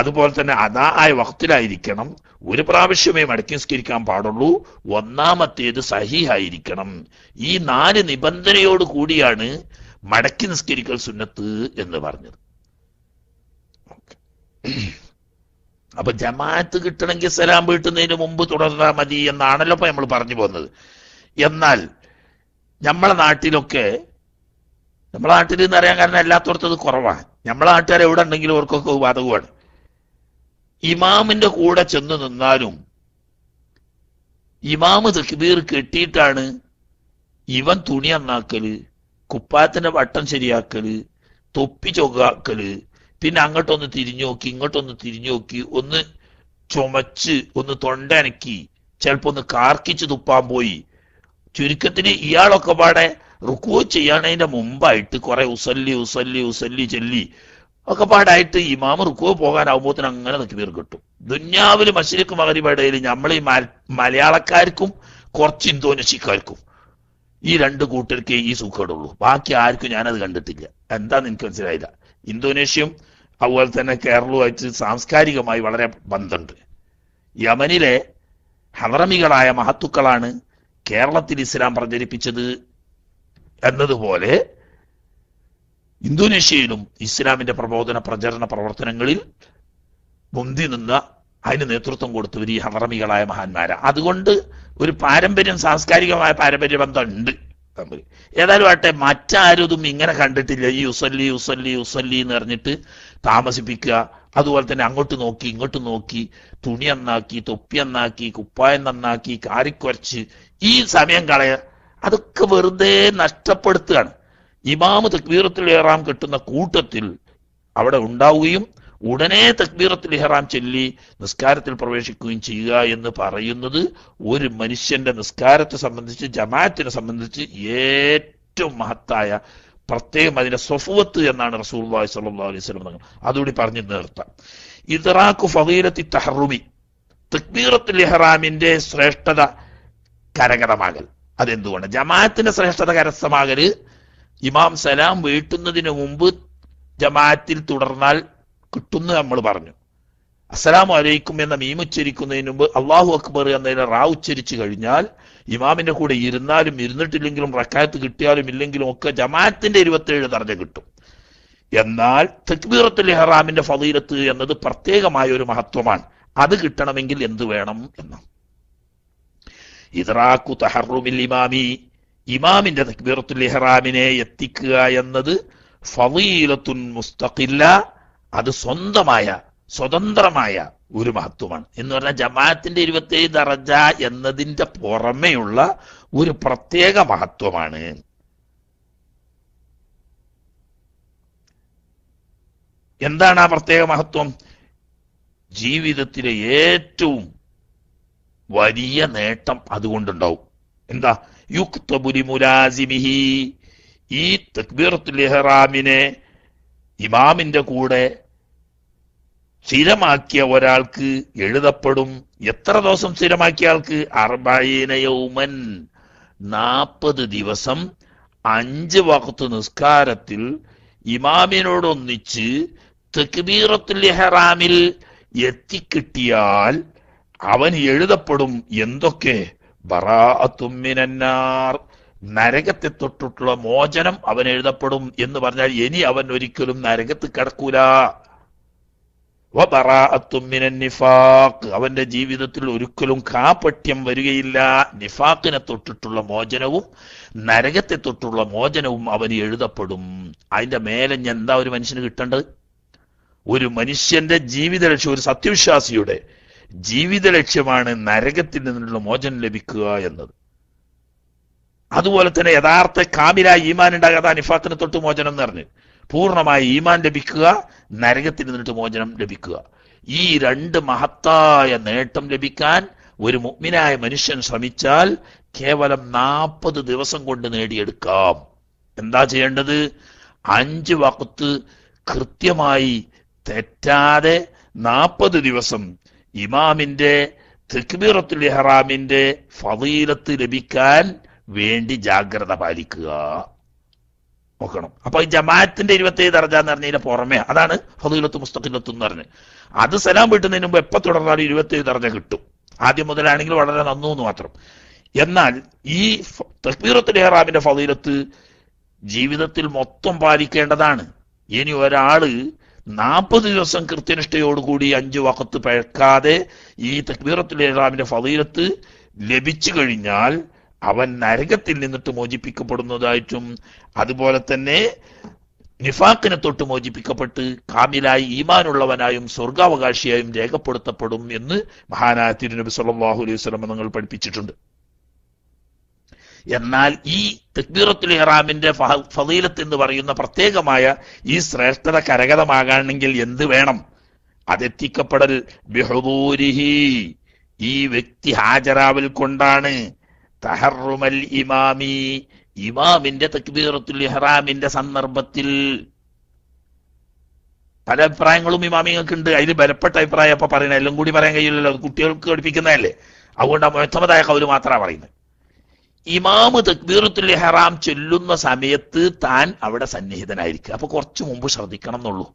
അതുപോലെ തന്നെ അതാ ആയ വക്തിലായിരിക്കണം ഒരു പ്രാവശ്യമേ മടക്കി നിസ്കരിക്കാൻ പാടുള്ളൂ ഒന്നാമത്തേത് സഹിഹായിരിക്കണം ഈ നാല് നിബന്ധനയോട് കൂടിയാണ് മടക്കി നിസ്കരിക്കൽ സുന്നത്ത് എന്ന് പറഞ്ഞത് അപ്പൊ ജമാഅത്ത് കിട്ടണമെങ്കിൽ സലാം വീട്ടുന്നതിന് മുമ്പ് തുടർന്നാൽ മതി എന്നാണല്ലോ ഇപ്പൊ നമ്മൾ പറഞ്ഞു പോകുന്നത് എന്നാൽ നമ്മളെ നാട്ടിലൊക്കെ നമ്മളെ നാട്ടിൽ എന്ന് അറിയാൻ കാരണം എല്ലാത്തോടത്തും അത് കുറവാണ് നമ്മളെ നാട്ടുകാർ എവിടെ ഉണ്ടെങ്കിലും അവർക്കൊക്കെ വാതകമാണ് ഇമാമിന്റെ കൂടെ ചെന്ന് നിന്നാലും ഇമാമ് തക്ബീർ കെട്ടിയിട്ടാണ് ഇവൻ തുണി നന്നാക്കല് കുപ്പായത്തിന്റെ വട്ടം ശരിയാക്കല് തൊപ്പി ചൊക്കാക്കല് പിന്നെ അങ്ങോട്ടൊന്ന് തിരിഞ്ഞു നോക്കി ഇങ്ങോട്ടൊന്ന് തിരിഞ്ഞു നോക്കി ഒന്ന് ചുമച്ച് ഒന്ന് തൊണ്ടനക്കി ചിലപ്പോ ഒന്ന് കാർക്കിച്ച് തുപ്പാൻ പോയി ചുരുക്കത്തിന് ഇയാളൊക്കെ പാടെ റുക്കു ചെയ്യണതിന്റെ മുമ്പായിട്ട് കുറെ ഉസല്ലി ഉസല്ലി ഉസല്ലി ചെല്ലി ഒക്കെ പാടായിട്ട് ഇമാമ് റുക്കു പോകാനാവുമ്പോത്തിന് അങ്ങനെ തക്ബീർ കിട്ടും ദുന്യാവിൽ മഷരിക്ക് മകരിബടയിൽ നമ്മൾ ഈ മലയാളക്കാർക്കും കുറച്ച് ഇന്തോനേഷ്യക്കാർക്കും ഈ രണ്ട് കൂട്ടർക്കേ ഈ സുഖമുള്ളൂ ബാക്കി ആർക്കും ഞാനത് കണ്ടിട്ടില്ല എന്താന്ന് എനിക്ക് മനസ്സിലായില്ല ഇന്തോനേഷ്യയും അതുപോലെ തന്നെ കേരളവുമായിട്ട് സാംസ്കാരികമായി വളരെ ബന്ധമുണ്ട് യമനിലെ ഹറമികളായ മഹത്തുക്കളാണ് കേരളത്തിൽ ഇസ്ലാം പ്രചരിപ്പിച്ചത് എന്നതുപോലെ ഇന്തോനേഷ്യയിലും ഇസ്ലാമിന്റെ പ്രബോധന പ്രചരണ പ്രവർത്തനങ്ങളിൽ മുന്തി നിന്ന അതിന് നേതൃത്വം കൊടുത്തവർ ഈ ഹറമികളായ മഹാന്മാരാണ് അതുകൊണ്ട് ഒരു പാരമ്പര്യം സാംസ്കാരികമായ പാരമ്പര്യ ബന്ധം ഉണ്ട് ഏതായാലും ആട്ടെ മറ്റാരും ഇങ്ങനെ കണ്ടിട്ടില്ല ഈ ഉസല്ലി ഉസല്ലി ഉസല്ലി എന്ന് പറഞ്ഞിട്ട് താമസിപ്പിക്കുക അതുപോലെ തന്നെ അങ്ങോട്ട് നോക്കി ഇങ്ങോട്ട് നോക്കി തുണി നന്നാക്കി തൊപ്പി നന്നാക്കി കുപ്പായം നന്നാക്കി കാരിക്കുരച്ച് ഈ സമയം കളയ അതൊക്കെ വെറുതെ നഷ്ടപ്പെടുത്തുകയാണ് ഇമാമ് തക്ബീറത്തിൽ ഇഹ്റാം കെട്ടുന്ന കൂട്ടത്തിൽ അവിടെ ഉണ്ടാവുകയും ഉടനെ തക്ബീറത്തിൽ ഇഹ്റാം ചൊല്ലി നിസ്കാരത്തിൽ പ്രവേശിക്കുകയും ചെയ്യുക എന്ന് പറയുന്നത് ഒരു മനുഷ്യന്റെ നിസ്കാരത്തെ സംബന്ധിച്ച് ജമാഅത്തിനെ സംബന്ധിച്ച് ഏറ്റവും മഹത്തായ പ്രത്യേകം അതിന്റെ സ്വഫുവത്ത് എന്നാണ് റസൂൽ അള്ളഹി അലൈഹി സ്വലം അതുകൂടി പറഞ്ഞു നേർത്താം ഇതറാഖു ഫീരത്തി തഹറുമി തക്ബീറത്തുൽ ഇഹ്റാമിന്റെ ശ്രേഷ്ഠത കരകതമാകൽ അതെന്തുകൊണ്ട് ജമാഅത്തിന്റെ ശ്രേഷ്ഠത കരസ്ഥമാകൽ ഇമാം സലാം വീട്ടുന്നതിന് മുമ്പ് ജമാഅത്തിൽ തുടർന്നാൽ കിട്ടുന്നു നമ്മൾ പറഞ്ഞു അസ്സലാമു അലൈക്കും എന്ന മീമുച്ചരിക്കുന്നതിന് മുമ്പ് അള്ളാഹു അക്ബർ എന്നതിനെ റാ ഉച്ചരിച്ചു കഴിഞ്ഞാൽ ഇമാമിൻ്റെ കൂടെ ഇരുന്നാലും ഇരുന്നിട്ടില്ലെങ്കിലും റക്കാത്ത് കിട്ടിയാലും ഇല്ലെങ്കിലും ഒക്കെ ജമാഅത്തിന്റെ ഇരുപത്തേഴ് ദർജ കിട്ടും എന്നാൽ തെക്ബീറത്തുൽ ഹറാമിൻ്റെ ഫതീലത്ത് എന്നത് പ്രത്യേകമായ ഒരു മഹത്വമാണ് അത് കിട്ടണമെങ്കിൽ എന്ത് വേണം എന്ന് ഇതറാക്കു തഹറുമിൽ ഇമാമി ഇമാമിന്റെ തക്ബീറത്തുൽ ഇഹ്റാമിനെ എത്തിക്കുക എന്നത് ഫലീലത്തുൻ മുസ്തഖില്ല അത് സ്വന്തമായ സ്വതന്ത്രമായ ഒരു മഹത്വമാണ് എന്ന് പറഞ്ഞാൽ ജമാഅത്തിന്റെ ഇരുപത്തേഴ് ദറജ എന്നതിന്റെ പുറമെയുള്ള ഒരു പ്രത്യേക മഹത്വമാണ് എന്താണ് ആ പ്രത്യേക മഹത്വം ജീവിതത്തിലെ ഏറ്റവും വലിയ നേട്ടം അതുകൊണ്ടുണ്ടാവും എന്താ യുക്തബുലി മുലാസിമിഹി ഈ തക്ബീറത്തുൽ ഇഹ്റാമിനെ ഇമാമിന്റെ കൂടെ സ്ഥിരമാക്കിയ ഒരാൾക്ക് എഴുതപ്പെടും എത്ര ദിവസം സ്ഥിരമാക്കിയ ആൾക്ക് അർബായീനയൗമൻ നാൽപ്പത് ദിവസം അഞ്ച് വഖത്ത് നിസ്കാരത്തിൽ ഇമാമിനോടൊന്നിച്ച് തെക്ബീറത്തുൽ ഹെറാമിൽ എത്തിക്കിട്ടിയാൽ അവൻ എഴുതപ്പെടും എന്തൊക്കെ ബറാത്തുമ്മിനാർ നരകത്തെ തൊട്ടിട്ടുള്ള മോചനം അവൻ എഴുതപ്പെടും എന്ന് പറഞ്ഞാൽ ഇനി അവൻ ഒരിക്കലും നരകത്ത് കിടക്കൂല നിഫാഖ് അവന്റെ ജീവിതത്തിൽ ഒരിക്കലും കാപട്യം വരികയില്ല നിഫാക്കിനെ തൊട്ടിട്ടുള്ള മോചനവും നരകത്തെ തൊട്ടുള്ള മോചനവും അവന് എഴുതപ്പെടും അതിന്റെ മേലെ എന്താ ഒരു മനുഷ്യന് കിട്ടേണ്ടത് ഒരു മനുഷ്യന്റെ ജീവിത ലക്ഷ്യം ഒരു സത്യവിശ്വാസിയുടെ ജീവിത ലക്ഷ്യമാണ് നരകത്തിൽ നിന്നുള്ള മോചനം ലഭിക്കുക എന്നത് അതുപോലെ തന്നെ യഥാർത്ഥ കാമിലായി ഈമാൻ ഉണ്ടാകാതെ നിഫാത്തിനെ തൊട്ട് മോചനം എന്ന് പറഞ്ഞു പൂർണ്ണമായി ഈമാൻ ലഭിക്കുക നരകത്തിൽ നിന്നിട്ട് മോചനം ലഭിക്കുക ഈ രണ്ട് മഹത്തായ നേട്ടം ലഭിക്കാൻ ഒരു മുഗ്മിനായ മനുഷ്യൻ ശ്രമിച്ചാൽ കേവലം നാൽപ്പത് ദിവസം കൊണ്ട് നേടിയെടുക്കാം എന്താ ചെയ്യേണ്ടത് അഞ്ച് വക്കത്ത് കൃത്യമായി തെറ്റാതെ നാൽപ്പത് ദിവസം ഇമാമിന്റെ തൃക്ബീറത്തുൽ ഹറാമിന്റെ ഫതീലത്ത് ലഭിക്കാൻ വേണ്ടി ജാഗ്രത പാലിക്കുക നോക്കണം അപ്പോൾ ഈ ജമാഅത്തിന്റെ ഇരുപത്തേഴ് ദർജ എന്ന് പറഞ്ഞതിന് പുറമെ അതാണ് ഫതീലത്ത് മുസ്തഖിലത്ത് എന്ന് പറഞ്ഞത് അത് സലാം വീട്ടുന്നതിന് മുമ്പ് എപ്പോൾ തുടർന്നാലും ഇരുപത്തേഴ് ദർജ കിട്ടും ആദ്യം മുതലാണെങ്കിൽ വളരെ നന്നു മാത്രം എന്നാൽ ഈ തസ്ബീറത്തുൽ ഇഹ്റാമിന്റെ ഫതീലത്ത് ജീവിതത്തിൽ മൊത്തം പാലിക്കേണ്ടതാണ് ഇനി ഒരാൾ നാൽപ്പത് ദിവസം കൃത്യനിഷ്ഠയോടുകൂടി അഞ്ച് വക്കത്ത് പഴക്കാതെ ഈ തക്ബീറത്തുൽ ഇഹ്റാമിന്റെ ഫതീലത്ത് ലഭിച്ചു കഴിഞ്ഞാൽ അവൻ നരകത്തിൽ നിന്നിട്ട് മോചിപ്പിക്കപ്പെടുന്നതായിട്ടും അതുപോലെ തന്നെ നിഫാക്കിനെ തൊട്ട് മോചിപ്പിക്കപ്പെട്ട് കാമിലായി ഈമാനുള്ളവനായും സ്വർഗാവകാശിയായും രേഖപ്പെടുത്തപ്പെടും എന്ന് മഹാനായ തിരുനബി സല്ലാഹു അലൈഹി സ്വലം നിങ്ങൾ പഠിപ്പിച്ചിട്ടുണ്ട് എന്നാൽ ഈ തെക്ബീറത്തുൽ ഇറാമിന്റെ ഫതീലത്ത് എന്ന് പറയുന്ന പ്രത്യേകമായ ഈ ശ്രേഷ്ഠത കരകതമാകണമെങ്കിൽ എന്ത് വേണം അതെത്തിക്കപ്പെടൽ ബിഹദൂരിഹി ഈ വ്യക്തി ഹാജരാവിൽ കൊണ്ടാണ് തഹറുമൽ ഇമാമി ഇമാമിന്റെ തക്ബീറത്തുൽ ഇഹ്റാമിന്റെ സന്ദർഭത്തിൽ പല അഭിപ്രായങ്ങളും ഇമാമിങ്ങൾക്ക് ഉണ്ട് അതിൽ ബലപ്പെട്ട അഭിപ്രായം അപ്പൊ പറയുന്നത് എല്ലാം കൂടി പറയാൻ കഴിയില്ലല്ലോ കുട്ടികൾക്ക് പഠിപ്പിക്കുന്നതല്ലേ അതുകൊണ്ട് ആ മൊത്തമതായ കൗര് മാത്രമാണ് പറയുന്നത് ഇമാമ് തക്ബീറത്തുൽ ഇഹ്റാം ചൊല്ലുന്ന സമയത്ത് താൻ അവിടെ സന്നിഹിതനായിരിക്കും അപ്പൊ കുറച്ചു മുമ്പ് ശ്രദ്ധിക്കണം എന്നുള്ളൂ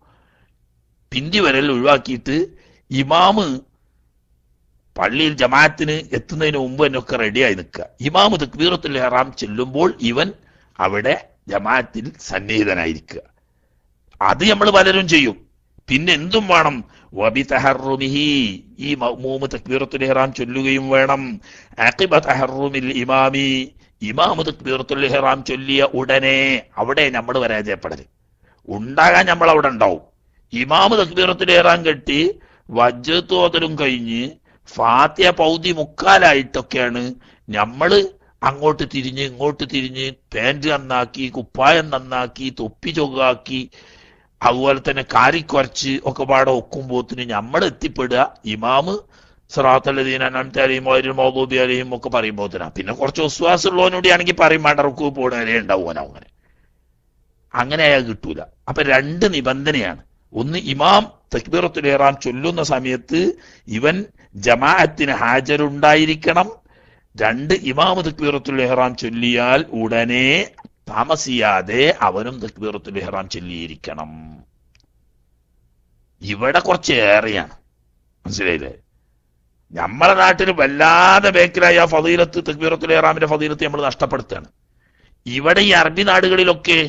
പിന്തി വരൽ ഒഴിവാക്കിയിട്ട് ഇമാമ് പള്ളിയിൽ ജമാഅത്തിന് എത്തുന്നതിന് മുമ്പ് എന്നൊക്കെ റെഡിയായി നിൽക്കുക ഇമാമ് തക്ബീറത്തുൽ ഹറാം ചെല്ലുമ്പോൾ ഇവൻ അവിടെ ജമാഅത്തിൽ സന്നിഹിതനായിരിക്കുക അത് നമ്മൾ പലരും ചെയ്യും പിന്നെ എന്തും വേണം വബി തഹറുമിഹി ഈ മൗമൂമ് തക്ബീറത്തുൽ ഹറാം ചൊല്ലുകയും വേണം അഖിബ തഹറുമിൽ ഇമാമി ഇമാമു തക്ബീറത്തുൽ ഹറാം ചൊല്ലിയ ഉടനെ അവിടെ നമ്മൾ പരാജയപ്പെടൽ ഉണ്ടാകാൻ നമ്മൾ അവിടെ ഉണ്ടാവും ഇമാമ് തക്ബീറത്തുൽ ഹറാം കെട്ടി വജ്ജത്തോതലും കഴിഞ്ഞ് ഫാത്തിയ പൗതി മുക്കാലായിട്ടൊക്കെയാണ് നമ്മൾ അങ്ങോട്ട് തിരിഞ്ഞ് ഇങ്ങോട്ട് തിരിഞ്ഞ് പാൻറ് നന്നാക്കി കുപ്പായം നന്നാക്കി തൊപ്പി ചൊകാക്കി അതുപോലെ തന്നെ കാരിക്കുറച്ച് ഒക്കെ പാടെ ഒക്കുമ്പോത്തിന് നമ്മൾ എത്തിപ്പെടുക ഇമാമ് സറാത്തല്ലദീന അനന്തലയും ഒരു മൗദൂബി അലയും ഒക്കെ തന്നെ പിന്നെ കുറച്ച് വിശ്വാസമുള്ളവനോട് ആണെങ്കിൽ പറയും മടർക്ക് പോണവരെ ഉണ്ടാവും അങ്ങനെ അങ്ങനെ അയാൾ കിട്ടൂല അപ്പൊ രണ്ട് നിബന്ധനയാണ് ഒന്ന് ഇമാം തക്ബീറത്തുൽ ചൊല്ലുന്ന സമയത്ത് ഇവൻ ജമാഅത്തിന് ഹാജരുണ്ടായിരിക്കണം രണ്ട് ഇമാമ തക്ബീറത്തുൽ ഇഹ്റാം ചൊല്ലിയാൽ ഉടനെ താമസിയാതെ അവനും തക്ബീറത്തുൽ ഇഹ്റാം ചൊല്ലിയിരിക്കണം ഇവിടെ കുറച്ച് ഏറെയാണ് മനസ്സിലായില്ലേ നമ്മുടെ നാട്ടിൽ വല്ലാതെ ബേക്കിലായി ആ ഫതീലത്ത് തക്ബീറത്തുൽ ഇഹ്റാമിന്റെ ഫതീലത്ത് നമ്മൾ നഷ്ടപ്പെടുത്തുകയാണ് ഇവിടെ ഈ അറബി നാടുകളിലൊക്കെ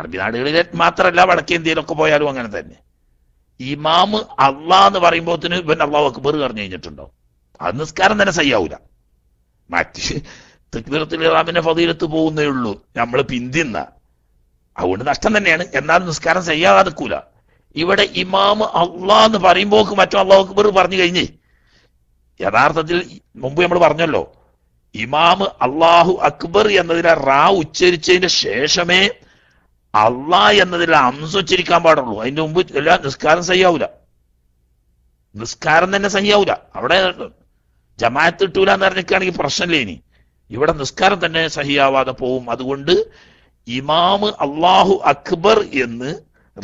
അറബി നാടുകളിലെ മാത്രമല്ല വടക്കേന്ത്യയിലൊക്കെ പോയാലും അങ്ങനെ തന്നെ ഇമാമ് അള്ളാ എന്ന് പറയുമ്പോത്തിന് ഇവൻ അള്ളാഹു അക്ബർ പറഞ്ഞു കഴിഞ്ഞിട്ടുണ്ടോ അത് നിസ്കാരം തന്നെ സയ്യാവൂല മറ്റ് തക്ബീറത്തുൽ ഇറാമിന്റെ ഫതീലത്ത് പോകുന്നേ ഉള്ളൂ നമ്മൾ പിന്തിന്ന അതുകൊണ്ട് നഷ്ടം തന്നെയാണ് എന്നാലും നിസ്കാരം സയ്യാതെക്കൂല ഇവിടെ ഇമാമ് അള്ളാ എന്ന് പറയുമ്പോക്ക് മറ്റോ അള്ളാഹു അക്ബർ പറഞ്ഞു കഴിഞ്ഞേ യഥാർത്ഥത്തിൽ മുമ്പ് നമ്മൾ പറഞ്ഞല്ലോ ഇമാമ് അള്ളാഹു അക്ബർ എന്നതിനെ റാ ഉച്ചരിച്ചതിന് ശേഷമേ അള്ളാ എന്നതിൽ അംസുച്ചിരിക്കാൻ പാടുള്ളൂ അതിന്റെ മുമ്പ് എല്ലാ നിസ്കാരം സഹിയാവൂല നിസ്കാരം തന്നെ സഹിയാവൂല അവിടെ ജമാഅത്ത് ഇട്ടൂല എന്ന് അറിഞ്ഞിരിക്കുകയാണെങ്കിൽ പ്രശ്നമില്ല ഇനി ഇവിടെ നിസ്കാരം തന്നെ സഹിയാവാതെ പോവും അതുകൊണ്ട് ഇമാമ് അള്ളാഹു അക്ബർ എന്ന്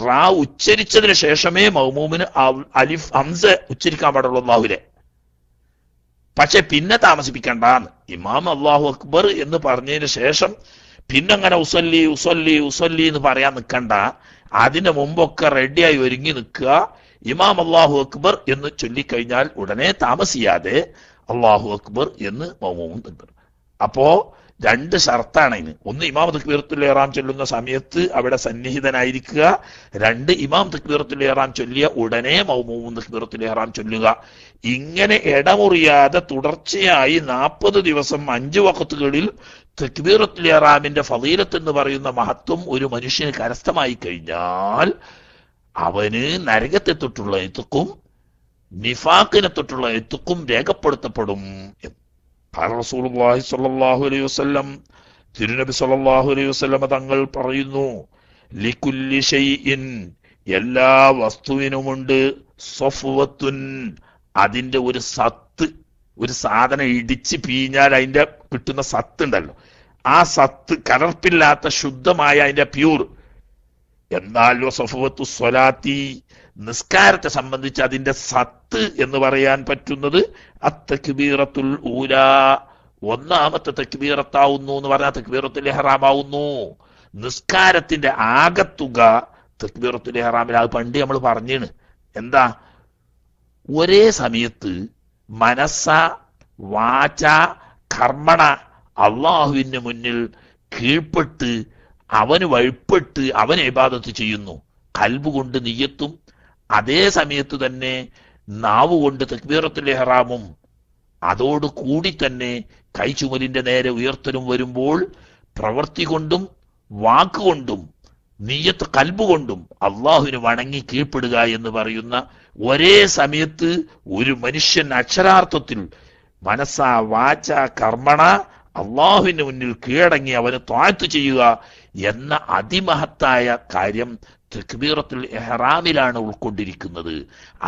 റാ ഉച്ചരിച്ചതിന് ശേഷമേ മൗമൂമിന് അലിഫ് ഹംസ ഉച്ചരിക്കാൻ പാടുള്ളൂ അള്ളാഹുലെ പക്ഷെ പിന്നെ താമസിപ്പിക്കണ്ടെന്ന് ഇമാം അള്ളാഹു അക്ബർ എന്ന് പറഞ്ഞതിന് ശേഷം പിന്നങ്ങനെ ഉസല്ലി ഉസല്ലി ഉസല്ലി എന്ന് പറയാൻ നിൽക്കണ്ട അതിന് മുമ്പൊക്കെ റെഡിയായി ഒരുങ്ങി നിൽക്കുക ഇമാം അള്ളാഹു അക്ബർ എന്ന് ചൊല്ലിക്കഴിഞ്ഞാൽ ഉടനെ താമസിയാതെ അള്ളാഹു അക്ബർ എന്ന് മൗമവും നിൽക്കും അപ്പോ രണ്ട് ഷർത്താണ് ഇനി ഒന്ന് ഇമാം തക്ബീറത്തുൽ ഏറാം ചൊല്ലുന്ന സമയത്ത് അവിടെ സന്നിഹിതനായിരിക്കുക രണ്ട് ഇമാം തക്ബീറത്തുൽ ഏറാം ചൊല്ലിയ ഉടനെ മൗമവും തക്ബീറത്തുൽ ഏറാം ചൊല്ലുക ഇങ്ങനെ ഇടമുറിയാതെ തുടർച്ചയായി നാൽപ്പത് ദിവസം അഞ്ച് വക്കത്തുകളിൽ തെക്ബീറത്തുൽ ഇറാമിന്റെ ഫലീലത്ത് എന്ന് പറയുന്ന മഹത്വം ഒരു മനുഷ്യന് കരസ്ഥമായി കഴിഞ്ഞാൽ അവന് നരകത്തെ തൊട്ടുള്ള എത്തുക്കും നിഫാക്കിനെ തൊട്ടുള്ള എത്തുക്കും രേഖപ്പെടുത്തപ്പെടും റസൂലുള്ളാഹി സ്വല്ലല്ലാഹു അലൈഹി വസല്ലം തിരുനബി സ്വല്ലല്ലാഹു അലൈഹി വസല്ലം തങ്ങൾ പറയുന്നു ലികുല്ലി ഷൈഇൻ എല്ലാ വസ്തുവിനുമുണ്ട് സ്വഫുവത്തുൻ അതിന്റെ ഒരു സത്ത് ഒരു സാധനം ഇടിച്ച് പീഞ്ഞാൽ അതിന്റെ കിട്ടുന്ന സത്ത് ഉണ്ടല്ലോ ആ സത്ത് കലർപ്പില്ലാത്ത ശുദ്ധമായ അതിന്റെ പ്യൂർ എന്നാൽ വസഫുവത്തു സ്വലാത്തി നിസ്കാരത്തെ സംബന്ധിച്ച് അതിന്റെ സത്ത് എന്ന് പറയാൻ പറ്റുന്നത് അത്തക്ബീറത്തുൽ ഊല ഒന്നാമത്തെ തക്ബീറത്താവുന്നു എന്ന് പറഞ്ഞാൽ തക്ബീറത്തുൽ ഹറാമാവുന്നു നിസ്കാരത്തിന്റെ ആകത്തുക തക്ബീറത്തുൽ ഹറാമിൽ അത് പണ്ട് നമ്മൾ പറഞ്ഞാണ് എന്താ ഒരേ സമയത്ത് മനസ്സ വാച കർമ്മണ അള്ളാഹുവിൻ്റെ മുന്നിൽ കീഴ്പ്പെട്ട് അവന് വഴിപ്പെട്ട് അവൻ ഇബാദത്ത് ചെയ്യുന്നു കൽബ് കൊണ്ട് നീയത്തും അതേ സമയത്ത് തന്നെ നാവ് കൊണ്ട് തക്ബീറത്തുൽ ഹറാമും അതോട് കൂടി തന്നെ കൈചുമലിന്റെ നേരെ ഉയർത്തലും വരുമ്പോൾ പ്രവൃത്തി കൊണ്ടും വാക്കുകൊണ്ടും നീയത്ത് കൽബുകൊണ്ടും അള്ളാഹുവിന് വണങ്ങി കീഴ്പ്പെടുക എന്ന് പറയുന്ന ഒരേ സമയത്ത് ഒരു മനുഷ്യൻ അക്ഷരാർത്ഥത്തിൽ മനസ്സാ വാച കർമ്മണ അള്ളാഹുവിന് മുന്നിൽ കീഴടങ്ങി അവന് താഴ്ത്തു ചെയ്യുക എന്ന അതിമഹത്തായ കാര്യം തക്ബീറത്തുൽ എഹ്റാമിലാണ് ഉൾക്കൊണ്ടിരിക്കുന്നത്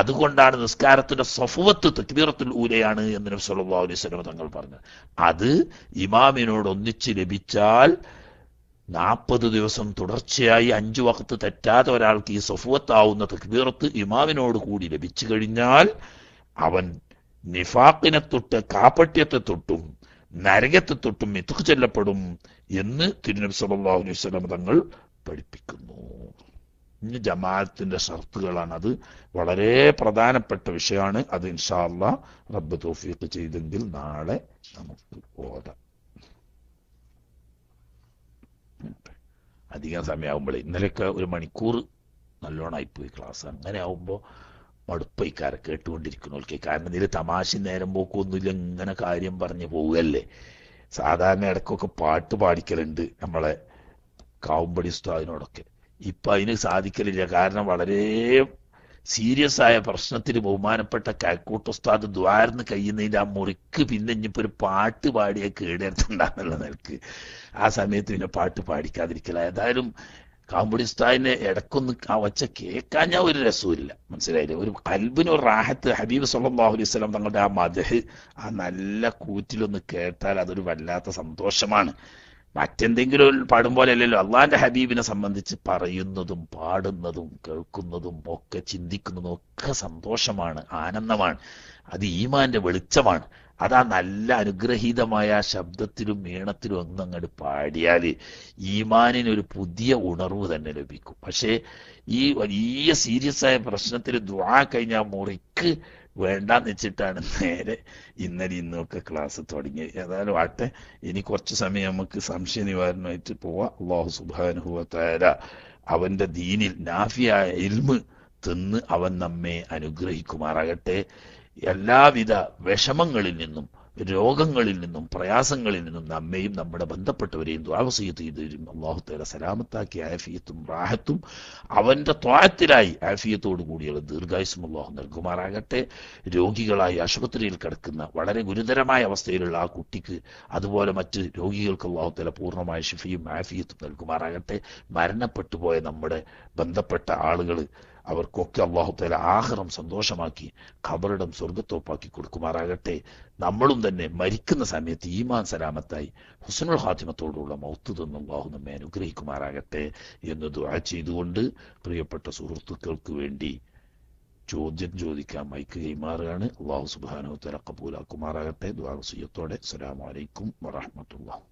അതുകൊണ്ടാണ് നിസ്കാരത്തിന്റെ സഫുവത്ത് തക്ബീറത്തുൽ ഊലയാണ് എന്ന് നബി സല്ലല്ലാഹു അലൈഹി വസല്ലം തങ്ങൾ പറഞ്ഞു അത് ഇമാമിനോട് ഒന്നിച്ച് ലഭിച്ചാൽ നാൽപ്പത് ദിവസം തുടർച്ചയായി അഞ്ചു വക്കത്ത് തെറ്റാതെ ഒരാൾക്ക് ഈ സഫുവത്താവുന്ന തക്ബീറത്ത് ഇമാമിനോട് കൂടി ലഭിച്ചു കഴിഞ്ഞാൽ അവൻ നിഫാഖിനെ തൊട്ട് കാപ്പട്യത്തെ തൊട്ടും നരകത്തെ തൊട്ടും എത്തുക്ക് ചെല്ലപ്പെടും എന്ന് തിരുനബി സല്ലാഹു അലൈഹി സ്വലം തങ്ങൾ പഠിപ്പിക്കുന്നു ഇനി ജമാഅത്തിന്റെ ഷർത്തുകളാണ് അത് വളരെ പ്രധാനപ്പെട്ട വിഷയമാണ് അത് ഇൻഷാല്ല റബ്ബ് തോഫീക്ക് ചെയ്തെങ്കിൽ നാളെ നമുക്ക് ഓതാം അധികം സമയമാകുമ്പോഴേ ഇന്നലെയൊക്കെ ഒരു മണിക്കൂർ നല്ലോണമായി പോയി ക്ലാസ് അങ്ങനെ ആവുമ്പോൾ മടുപ്പൈക്കാരെ കേട്ടുകൊണ്ടിരിക്കുന്നവർക്ക് കാരണം ഇതിൽ തമാശ നേരം പോക്കൊന്നുമില്ല ഇങ്ങനെ കാര്യം പറഞ്ഞു പോവുകയല്ലേ സാധാരണ ഇടക്കൊക്കെ പാട്ട് പാടിക്കലുണ്ട് നമ്മളെ കാവുമ്പടി ഉസ്താദിനോടൊക്കെ ഇപ്പൊ അതിന് സാധിക്കലില്ല കാരണം വളരെ സീരിയസ് ആയ പ്രശ്നത്തിന് ബഹുമാനപ്പെട്ട കാക്കൂട്ട് ഉസ്താദ് ദ്വാരന്ന് കഴിയുന്നതിന്റെ ആ മുറിക്ക് പിന്നെ ഇനിയിപ്പോൾ ഒരു പാട്ട് പാടിയ കേടെടുത്തുണ്ടാകുന്നുള്ള നിലക്ക് ആ സമയത്ത് പിന്നെ പാട്ട് പാടിക്കാതിരിക്കല ഏതായാലും കാമ്പുടിസ്ഥാനെ ഇടക്കൊന്ന് വച്ച കേൾക്കാൻ ഞാൻ ഒരു രസമില്ല മനസ്സിലായില്ലേ ഒരു കൽബിന് ഒരു റാഹത്ത് ഹബീബ് സല്ലാഹു അലൈഹി സ്വലം തങ്ങളുടെ ആ മധ് ആ നല്ല കൂറ്റിലൊന്ന് കേട്ടാൽ അതൊരു വല്ലാത്ത സന്തോഷമാണ് മറ്റെന്തെങ്കിലും പാടും പോലെയല്ലല്ലോ അള്ളാന്റെ ഹബീബിനെ സംബന്ധിച്ച് പറയുന്നതും പാടുന്നതും കേൾക്കുന്നതും ഒക്കെ ചിന്തിക്കുന്നതും ഒക്കെ സന്തോഷമാണ് ആനന്ദമാണ് അത് ഈമാന്റെ വെളിച്ചമാണ് അതാ നല്ല അനുഗ്രഹീതമായ ശബ്ദത്തിലും ഈണത്തിലും ഒന്നും അങ്ങോട്ട് പാടിയാൽ ഈമാനിനൊരു പുതിയ ഉണർവ് തന്നെ ലഭിക്കും പക്ഷേ ഈ വലിയ സീരിയസ് ആയ പ്രശ്നത്തിൽ ദ്വാ കഴിഞ്ഞാൽ മുറിക്ക് വേണ്ടാന്ന് വെച്ചിട്ടാണ് നേരെ ഇന്നലെ ഇന്നൊക്കെ ക്ലാസ് തുടങ്ങി ഏതായാലും ആട്ടെ ഇനി കുറച്ച് സമയം നമുക്ക് സംശയ നിവാരണമായിട്ട് പോവാം അള്ളാഹു സുബാനുഹുവത്തായ അവന്റെ ദീനിൽ നാഫിയായ ഇൽമ് തിന്ന് അവൻ നമ്മെ അനുഗ്രഹിക്കുമാറാകട്ടെ എല്ലാവിധ വിഷമങ്ങളിൽ നിന്നും രോഗങ്ങളിൽ നിന്നും പ്രയാസങ്ങളിൽ നിന്നും നമ്മയും നമ്മുടെ ബന്ധപ്പെട്ടവരെയും ദ്വാവസീയത്ത് ചെയ്തു തരും അള്ളാഹുത്തേല സലാമത്താക്കി ആഫിയത്തും റാഹത്തും അവൻ്റെ ത്വായത്തിലായി ആഫിയത്തോടു കൂടിയുള്ള ദീർഘായുസും അള്ളാഹു നൽകുമാറാകട്ടെ രോഗികളായി ആശുപത്രിയിൽ കിടക്കുന്ന വളരെ ഗുരുതരമായ അവസ്ഥയിലുള്ള ആ കുട്ടിക്ക് അതുപോലെ മറ്റ് രോഗികൾക്ക് അള്ളാഹുത്തേല പൂർണ്ണമായ ഷിഫിയും ആഫിയത്തും നൽകുമാറാകട്ടെ മരണപ്പെട്ടുപോയ നമ്മുടെ ബന്ധപ്പെട്ട ആളുകൾ അവർക്കൊക്കെ തല ആഹ്റം സന്തോഷമാക്കി ഖബറിടം സ്വർഗത്തോപ്പാക്കി കൊടുക്കുമാറാകട്ടെ നമ്മളും തന്നെ മരിക്കുന്ന സമയത്ത് ഈമാൻ സലാമത്തായി ഹുസനുൽ ഹാത്തിമത്തോടുള്ള മൗത്ത് തന്ന അള്ളാഹു നമ്മെ അനുഗ്രഹിക്കുമാറാകട്ടെ എന്ന് ദുആ ചെയ്തുകൊണ്ട് പ്രിയപ്പെട്ട സുഹൃത്തുക്കൾക്ക് വേണ്ടി ചോദ്യം ചോദിക്കാൻ മൈക്ക് കൈമാറുകയാണ് അള്ളാഹു സുബാനോ തല കബൂലാക്കുമാറാകട്ടെ ദ്വാസീയത്തോടെ അസ്സലാമലൈക്കും വറഹമത്തുള്ള